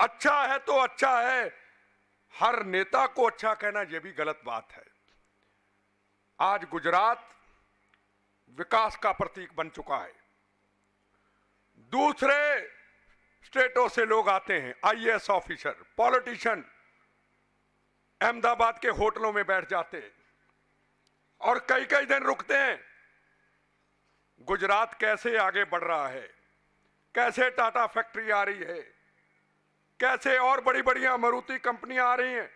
अच्छा है तो अच्छा है हर नेता को अच्छा कहना यह भी गलत बात है आज गुजरात विकास का प्रतीक बन चुका है दूसरे स्टेटों से लोग आते हैं आईएएस ऑफिसर पॉलिटिशियन अहमदाबाद के होटलों में बैठ जाते हैं और कई कई दिन रुकते हैं गुजरात कैसे आगे बढ़ रहा है कैसे टाटा फैक्ट्री आ रही है कैसे और बड़ी बड़ी मारुति कंपनियां आ रही हैं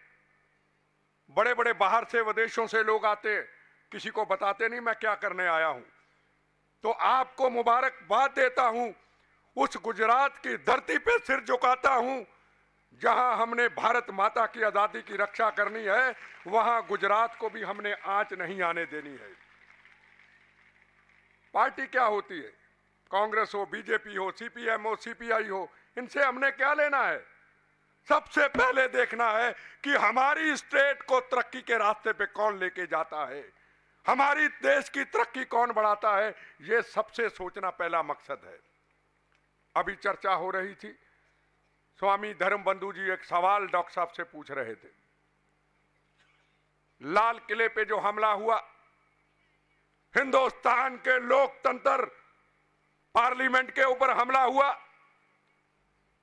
बड़े बड़े बाहर से विदेशों से लोग आते हैं किसी को बताते नहीं मैं क्या करने आया हूं तो आपको मुबारकबाद देता हूं उस गुजरात की धरती पे सिर झुकाता हूं जहां हमने भारत माता की आज़ादी की रक्षा करनी है वहां गुजरात को भी हमने आंच नहीं आने देनी है पार्टी क्या होती है कांग्रेस हो बीजेपी हो सीपीएम हो सीपीआई हो इनसे हमने क्या लेना है सबसे पहले देखना है कि हमारी स्टेट को तरक्की के रास्ते पे कौन लेके जाता है हमारी देश की तरक्की कौन बढ़ाता है ये सबसे सोचना पहला मकसद है अभी चर्चा हो रही थी स्वामी धर्म बंधु जी एक सवाल डॉक्टर साहब से पूछ रहे थे लाल किले पे जो हमला हुआ हिंदुस्तान के लोकतंत्र पार्लियामेंट के ऊपर हमला हुआ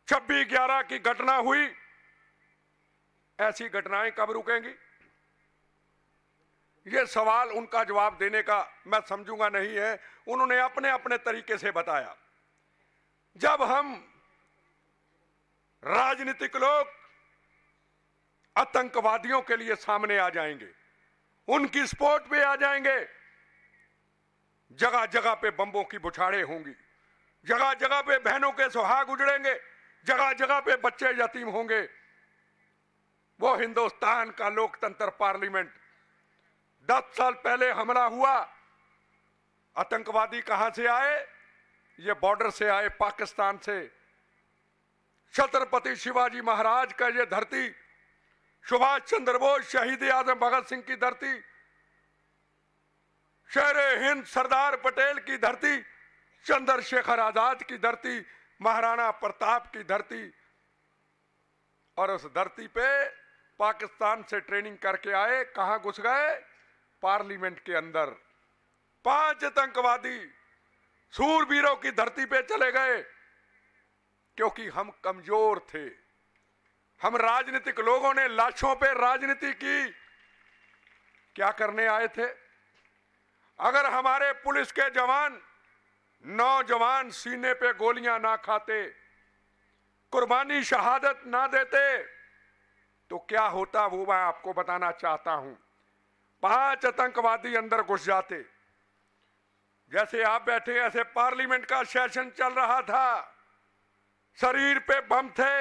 छब्बीस ग्यारह की घटना हुई ऐसी घटनाएं कब रुकेंगी ये सवाल उनका जवाब देने का मैं समझूंगा नहीं है उन्होंने अपने अपने तरीके से बताया जब हम राजनीतिक लोग आतंकवादियों के लिए सामने आ जाएंगे उनकी स्पोर्ट पे आ जाएंगे जगह जगह पे बम्बों की बुछाड़े होंगी जगह जगह पे बहनों के सुहाग उजड़ेंगे जगह जगह पे बच्चे यतीम होंगे वो हिंदुस्तान का लोकतंत्र पार्लियामेंट दस साल पहले हमला हुआ आतंकवादी कहां से आए ये बॉर्डर से आए पाकिस्तान से छत्रपति शिवाजी महाराज का ये धरती सुभाष चंद्र बोस शहीद आजम भगत सिंह की धरती शेर हिंद सरदार पटेल की धरती चंद्रशेखर आजाद की धरती महाराणा प्रताप की धरती और उस धरती पे पाकिस्तान से ट्रेनिंग करके आए कहा घुस गए पार्लियामेंट के अंदर पांच आतंकवादी सूरवीरों की धरती पे चले गए क्योंकि हम कमजोर थे हम राजनीतिक लोगों ने लाशों पे राजनीति की क्या करने आए थे अगर हमारे पुलिस के जवान नौजवान सीने पे गोलियां ना खाते कुर्बानी शहादत ना देते तो क्या होता वो मैं आपको बताना चाहता हूं पांच आतंकवादी अंदर घुस जाते जैसे आप बैठे ऐसे पार्लियामेंट का सेशन चल रहा था शरीर पे बम थे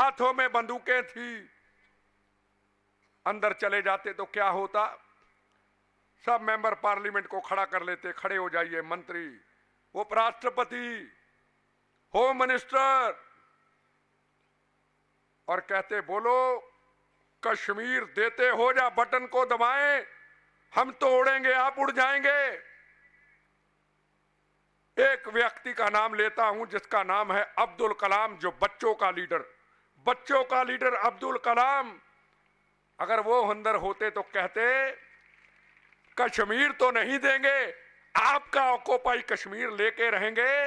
हाथों में बंदूकें थी अंदर चले जाते तो क्या होता सब मेंबर पार्लियामेंट को खड़ा कर लेते खड़े हो जाइए मंत्री उपराष्ट्रपति होम मिनिस्टर और कहते बोलो कश्मीर देते हो जा बटन को दबाएं हम तो उड़ेंगे आप उड़ जाएंगे एक व्यक्ति का नाम लेता हूं जिसका नाम है अब्दुल कलाम जो बच्चों का लीडर बच्चों का लीडर अब्दुल कलाम अगर वो अंदर होते तो कहते कश्मीर तो नहीं देंगे आपका ऑक्योपाई कश्मीर लेके रहेंगे